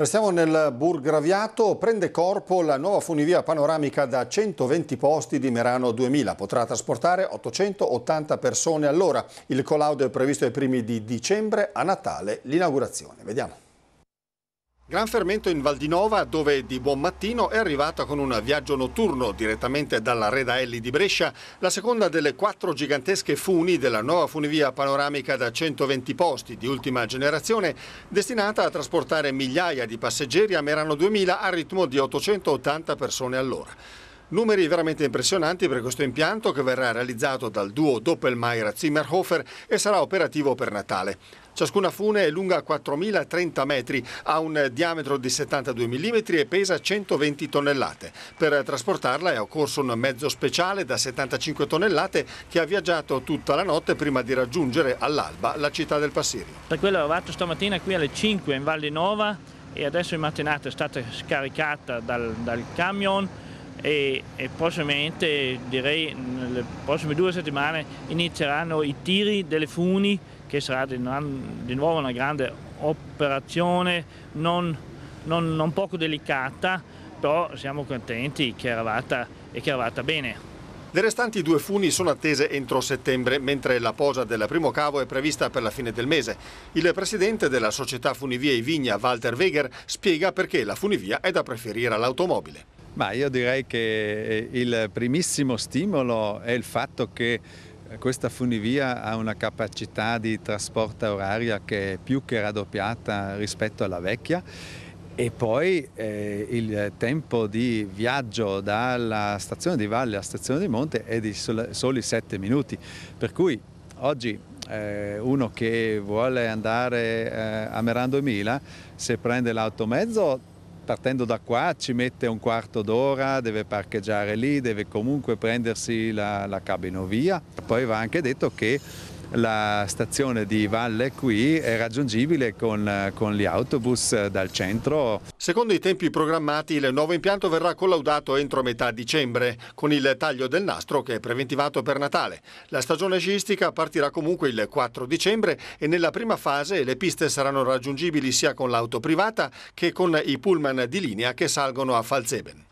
Restiamo nel Burgraviato, prende corpo la nuova funivia panoramica da 120 posti di Merano 2000, potrà trasportare 880 persone all'ora. Il collaudo è previsto ai primi di dicembre, a Natale l'inaugurazione. Vediamo. Gran fermento in Valdinova dove di buon mattino è arrivata con un viaggio notturno direttamente dalla Redaelli di Brescia la seconda delle quattro gigantesche funi della nuova funivia panoramica da 120 posti di ultima generazione destinata a trasportare migliaia di passeggeri a Merano 2000 a ritmo di 880 persone all'ora. Numeri veramente impressionanti per questo impianto che verrà realizzato dal duo Doppelmayr-Zimmerhofer e sarà operativo per Natale. Ciascuna fune è lunga 4.030 metri, ha un diametro di 72 mm e pesa 120 tonnellate. Per trasportarla è occorso un mezzo speciale da 75 tonnellate che ha viaggiato tutta la notte prima di raggiungere all'alba la città del Passirio. Per quello ho arrivato stamattina qui alle 5 in Valle Nova e adesso in mattinata è stata scaricata dal, dal camion e, e prossimamente, direi nelle prossime due settimane, inizieranno i tiri delle funi che sarà di, di nuovo una grande operazione non, non, non, poco delicata, però siamo contenti che è arrivata, e che è arrivata bene. Le restanti due funi sono attese entro settembre, mentre la posa del primo cavo è prevista per la fine del mese. Il presidente della società Funivia Vigna, Walter Weger, spiega perché la funivia è da preferire all'automobile. Ma io direi che eh, il primissimo stimolo è il fatto che questa funivia ha una capacità di trasporto oraria che è più che raddoppiata rispetto alla vecchia e poi eh, il tempo di viaggio dalla stazione di Valle alla stazione di Monte è di soli 7 minuti, per cui oggi eh, uno che vuole andare eh, a Merandomila, se prende l'automezzo partendo da qua ci mette un quarto d'ora, deve parcheggiare lì, deve comunque prendersi la, la cabinovia. Poi va anche detto che la stazione di Valle qui è raggiungibile con, con gli autobus dal centro. Secondo i tempi programmati il nuovo impianto verrà collaudato entro metà dicembre con il taglio del nastro che è preventivato per Natale. La stagione sciistica partirà comunque il 4 dicembre e nella prima fase le piste saranno raggiungibili sia con l'auto privata che con i pullman di linea che salgono a Falzeben.